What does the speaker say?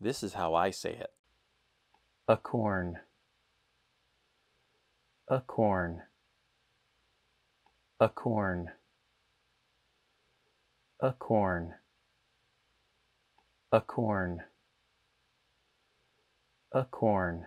This is how I say it. A corn. A corn. A corn. A corn. A corn. A corn.